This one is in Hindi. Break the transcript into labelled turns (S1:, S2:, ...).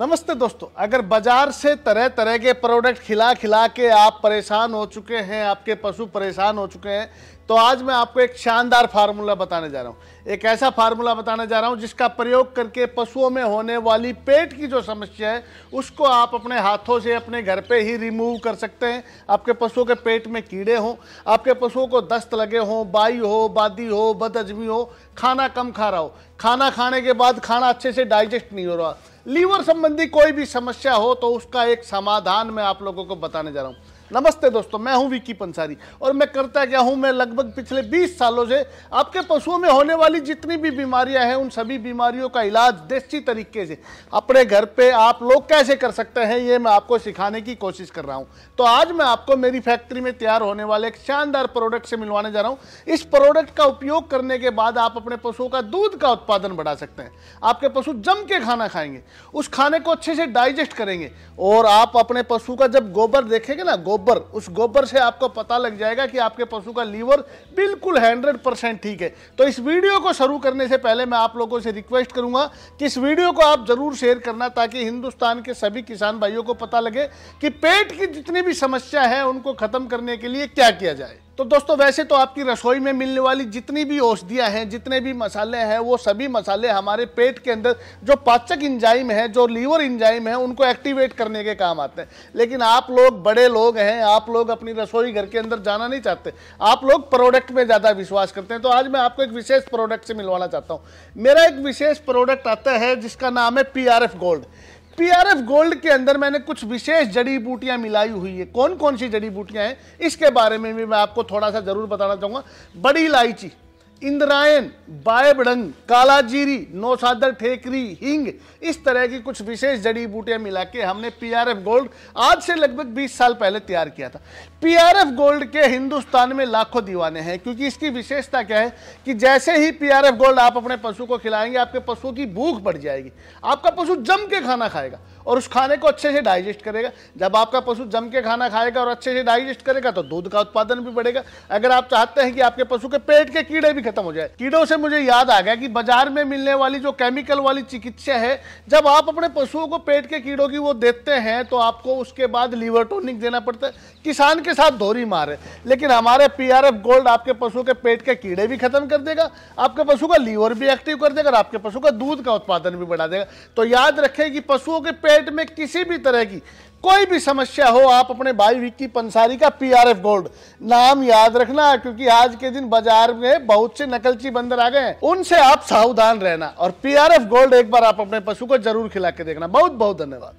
S1: नमस्ते दोस्तों अगर बाजार से तरह तरह के प्रोडक्ट खिला खिला के आप परेशान हो चुके हैं आपके पशु परेशान हो चुके हैं तो आज मैं आपको एक शानदार फार्मूला बताने जा रहा हूँ एक ऐसा फार्मूला बताने जा रहा हूँ जिसका प्रयोग करके पशुओं में होने वाली पेट की जो समस्या है उसको आप अपने हाथों से अपने घर पे ही रिमूव कर सकते हैं आपके पशुओं के पेट में कीड़े हों आपके पशुओं को दस्त लगे हों बाई हो बादी हो बदअजमी हो खाना कम खा रहा हो खाना खाने के बाद खाना अच्छे से डाइजेस्ट नहीं हो रहा लीवर संबंधी कोई भी समस्या हो तो उसका एक समाधान मैं आप लोगों को बताने जा रहा हूँ नमस्ते दोस्तों मैं हूं विकी पंसारी और मैं करता क्या हूं मैं लगभग पिछले 20 सालों से आपके पशुओं में होने वाली जितनी भी बीमारियां हैं उन सभी बीमारियों का इलाज देसी तरीके से अपने घर पे आप लोग कैसे कर सकते हैं ये मैं आपको सिखाने की कोशिश कर रहा हूं तो आज मैं आपको मेरी फैक्ट्री में तैयार होने वाले एक शानदार प्रोडक्ट से मिलवाने जा रहा हूँ इस प्रोडक्ट का उपयोग करने के बाद आप अपने पशुओं का दूध का उत्पादन बढ़ा सकते हैं आपके पशु जम के खाना खाएंगे उस खाने को अच्छे से डाइजेस्ट करेंगे और आप अपने पशु का जब गोबर देखेंगे ना गोबर गोबर उस गोबर से आपको पता लग जाएगा कि आपके पशु का लीवर बिल्कुल 100 परसेंट ठीक है तो इस वीडियो को शुरू करने से पहले मैं आप लोगों से रिक्वेस्ट करूंगा कि इस वीडियो को आप ज़रूर शेयर करना ताकि हिंदुस्तान के सभी किसान भाइयों को पता लगे कि पेट की जितनी भी समस्या है उनको ख़त्म करने के लिए क्या किया जाए तो दोस्तों वैसे तो आपकी रसोई में मिलने वाली जितनी भी औषधियाँ हैं जितने भी मसाले हैं वो सभी मसाले हमारे पेट के अंदर जो पाचक इंजाइम है जो लीवर इंजाइम है उनको एक्टिवेट करने के काम आते हैं लेकिन आप लोग बड़े लोग हैं आप लोग अपनी रसोई घर के अंदर जाना नहीं चाहते आप लोग प्रोडक्ट में ज़्यादा विश्वास करते हैं तो आज मैं आपको एक विशेष प्रोडक्ट से मिलवाना चाहता हूँ मेरा एक विशेष प्रोडक्ट आता है जिसका नाम है पी गोल्ड पीआरएफ गोल्ड के अंदर मैंने कुछ विशेष जड़ी बूटियां मिलाई हुई है कौन कौन सी जड़ी बूटियां हैं इसके बारे में भी मैं आपको थोड़ा सा जरूर बताना चाहूंगा बड़ी इलायची इंद्रायन बायबड़ंग कालाजीरी नौसादर ठेकरी हिंग इस तरह की कुछ विशेष जड़ी बूटियां मिला के हमने पीआरएफ गोल्ड आज से लगभग 20 साल पहले तैयार किया था पीआरएफ गोल्ड के हिंदुस्तान में लाखों दीवाने हैं क्योंकि इसकी विशेषता क्या है कि जैसे ही पीआरएफ गोल्ड आप अपने पशु को खिलाएंगे आपके पशु की भूख बढ़ जाएगी आपका पशु जम के खाना खाएगा और उस खाने को अच्छे से डाइजेस्ट करेगा जब आपका पशु जम के खाना खाएगा और अच्छे से डाइजेस्ट करेगा तो दूध का उत्पादन भी बढ़ेगा अगर आप चाहते हैं कि आपके पशु के पेट के कीड़े भी खत्म हो जाए कीड़ों से मुझे याद आ गया कि बाजार में मिलने वाली जो केमिकल वाली चिकित्सा है जब आप अपने पशुओं को पेट के कीड़ों की वो देते हैं तो आपको उसके बाद लीवर टोनिक देना पड़ता है किसान के साथ धोरी मार है लेकिन हमारे पीआरएफ गोल्ड आपके पशु के पेट के कीड़े भी खत्म कर देगा आपके पशु का लीवर भी एक्टिव कर देगा और आपके पशु का दूध का उत्पादन भी बढ़ा देगा तो याद रखें कि पशुओं के पेट में किसी भी तरह की कोई भी समस्या हो आप अपने भाई विक्की पंसारी का पीआरएफ गोल्ड नाम याद रखना क्योंकि आज के दिन बाजार में बहुत से नकलची बंदर आ गए हैं उनसे आप सावधान रहना और पीआरएफ गोल्ड एक बार आप अपने पशु को जरूर खिला के देखना बहुत बहुत धन्यवाद